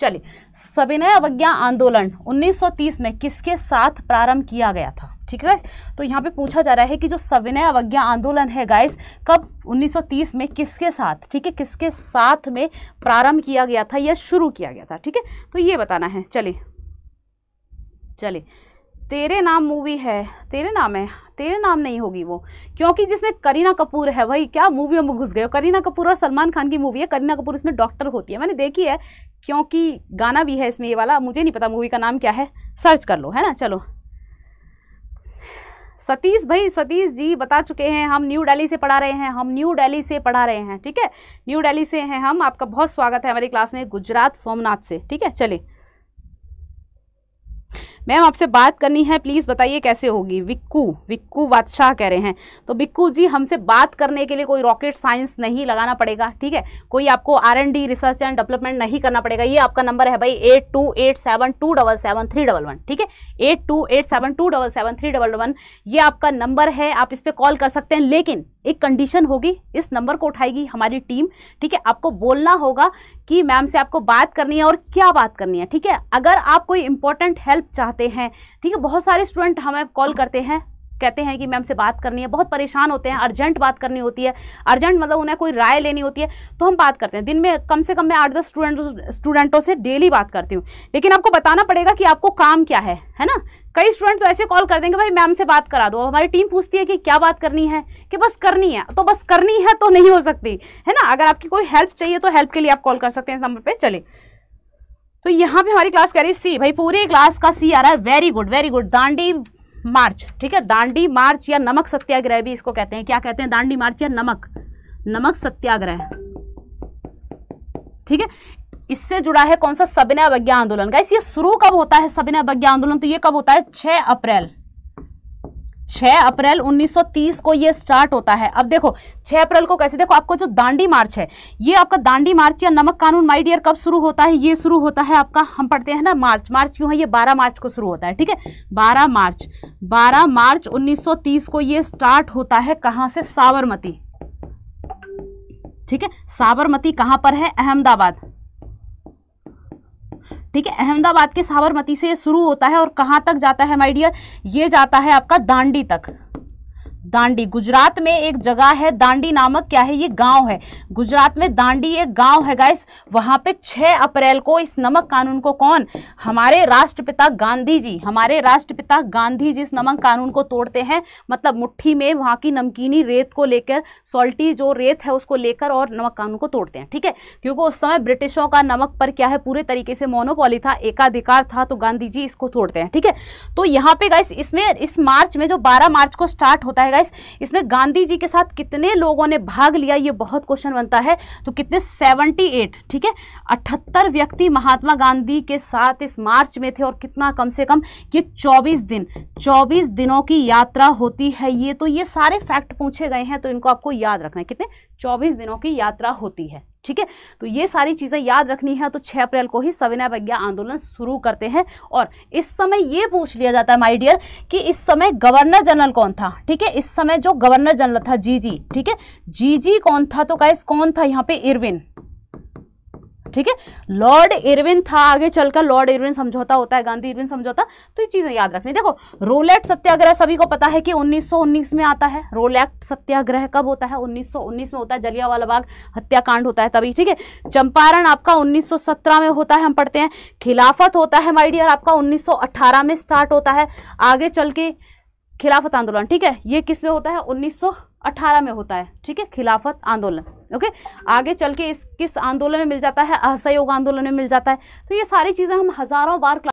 चलिए सविनय अवज्ञा आंदोलन 1930 में किसके साथ प्रारंभ किया गया था ठीक है तो यहाँ पे पूछा जा रहा है कि जो सविनय अवज्ञा आंदोलन है गाइस कब 1930 में किसके साथ ठीक है किसके साथ में प्रारंभ किया गया था या शुरू किया गया था ठीक है तो ये बताना है चलिए चलिए तेरे नाम मूवी है तेरे नाम है तेरे नाम नहीं होगी वो क्योंकि जिसमें करीना कपूर है भाई क्या मूवी में घुस गए करीना कपूर और सलमान खान की मूवी है करीना कपूर इसमें डॉक्टर होती है मैंने देखी है क्योंकि गाना भी है इसमें ये वाला मुझे नहीं पता मूवी का नाम क्या है सर्च कर लो है ना चलो सतीश भाई सतीश जी बता चुके हैं हम न्यू डेली से पढ़ा रहे हैं हम न्यू डेली से पढ़ा रहे हैं ठीक है न्यू डेली से हैं हम आपका बहुत स्वागत है हमारी क्लास में गुजरात सोमनाथ से ठीक है चलिए मैम आपसे बात करनी है प्लीज़ बताइए कैसे होगी विक्कू विक्कू बादशाह कह रहे हैं तो विक्कू जी हमसे बात करने के लिए कोई रॉकेट साइंस नहीं लगाना पड़ेगा ठीक है कोई आपको R and D research and development नहीं करना पड़ेगा ये आपका नंबर है भाई eight two eight seven two double seven three double one ठीक है eight two eight seven two double seven three double one ये आपका नंबर है आप इस पर कॉल कर सकते हैं लेकिन एक कंडीशन होगी इस नंबर को उठाएगी हमारी टीम ठीक है आपको बोलना होगा कि मैम से आपको बात करनी है और क्या बात करनी है ठीक है अगर आप कोई इंपॉर्टेंट हेल्प चाहते हैं ठीक है बहुत सारे स्टूडेंट हमें कॉल करते हैं कहते हैं कि मैम से बात करनी है बहुत परेशान होते हैं अर्जेंट बात करनी होती है अर्जेंट मतलब उन्हें कोई राय लेनी होती है तो हम बात करते हैं दिन में कम से कम मैं आठ दस स्टूडेंट स्टूडेंटों से डेली बात करती हूँ लेकिन आपको बताना पड़ेगा कि आपको काम क्या है है ना कई स्टूडेंट्स तो ऐसे कॉल कर देंगे भाई मैम से बात करा दो हमारी टीम पूछती है कि क्या बात करनी है कि बस करनी है तो बस करनी है तो नहीं हो सकती है ना अगर आपकी कोई हेल्प चाहिए तो हेल्प के लिए आप कॉल कर सकते हैं इस नंबर पर चले तो यहाँ पे हमारी क्लास कह रही है सी भाई पूरी क्लास का सी आ रहा है very good very good Dandi march ठीक है दांडी मार्च या नमक सत्याग्रह भी इसको कहते हैं क्या कहते हैं दांडी मार्च या नमक नमक सत्याग्रह ठीक है इससे जुड़ा है कौन सा सबने अवज्ञा आंदोलन का ये शुरू कब होता है सबिना अवज्ञा आंदोलन तो ये कब होता है छह अप्रैल 6 अप्रैल 1930 को ये स्टार्ट होता है अब देखो 6 अप्रैल को कैसे देखो आपको जो दांडी मार्च है ये आपका दांडी मार्च या नमक कानून माई डियर कब शुरू होता है ये शुरू होता है आपका हम पढ़ते हैं ना मार्च मार्च क्यों है ये 12 मार्च को शुरू होता है ठीक है 12 मार्च 12 मार्च 1930 को ये स्टार्ट होता है कहाँ से साबरमती ठीक है साबरमती कहाँ पर है अहमदाबाद ठीक है अहमदाबाद के साबरमती से शुरू होता है और कहाँ तक जाता है माई डियर ये जाता है आपका दांडी तक दांडी गुजरात में एक जगह है दांडी नामक क्या है ये गांव है गुजरात में दांडी एक गांव है गाइस वहां पे 6 अप्रैल को इस नमक कानून को कौन हमारे राष्ट्रपिता गांधी जी हमारे राष्ट्रपिता गांधी जी इस नमक कानून को तोड़ते हैं मतलब मुट्ठी में वहां की नमकीनी रेत को लेकर सॉल्टी जो रेत है उसको लेकर और नमक कानून को तोड़ते हैं ठीक है क्योंकि उस समय ब्रिटिशों का नमक पर क्या है पूरे तरीके से मोनोपोली था एकाधिकार था तो गांधी जी इसको तोड़ते हैं ठीक है तो यहाँ पे गाइस इसमें इस मार्च में जो बारह मार्च को स्टार्ट होता है गाइस कांग्रेस इसमें गांधी जी के साथ कितने लोगों ने भाग लिया ये बहुत क्वेश्चन बनता है तो कितने 78 ठीक है अठहत्तर व्यक्ति महात्मा गांधी के साथ इस मार्च में थे और कितना कम से कम ये 24 दिन 24 दिनों की यात्रा होती है ये तो ये सारे फैक्ट पूछे गए हैं तो इनको आपको याद रखना है कितने चौबीस दिनों की यात्रा होती है ठीक है तो ये सारी चीज़ें याद रखनी है तो 6 अप्रैल को ही सविनय प्रज्ञा आंदोलन शुरू करते हैं और इस समय ये पूछ लिया जाता है माय डियर कि इस समय गवर्नर जनरल कौन था ठीक है इस समय जो गवर्नर जनरल था जीजी ठीक है जीजी कौन था तो कैस कौन था यहाँ पे इरविन ठीक है लॉर्ड इरविन था आगे चलकर लॉर्ड इरविन समझौता होता है गांधी इरविन समझौता तो ये चीज़ें याद रखनी देखो रोल एक्ट सत्याग्रह सभी को पता है कि 1919 में आता है रोल एक्ट सत्याग्रह कब होता है 1919 में होता है जलियावाला बाग हत्याकांड होता है तभी ठीक है चंपारण आपका उन्नीस में होता है हम पढ़ते हैं खिलाफत होता है माई डियर आपका उन्नीस में स्टार्ट होता है आगे चल के खिलाफत आंदोलन ठीक है ये किस में होता है उन्नीस अठारह में होता है ठीक है खिलाफत आंदोलन ओके आगे चल के इस किस आंदोलन में मिल जाता है असहयोग आंदोलन में मिल जाता है तो ये सारी चीज़ें हम हज़ारों बार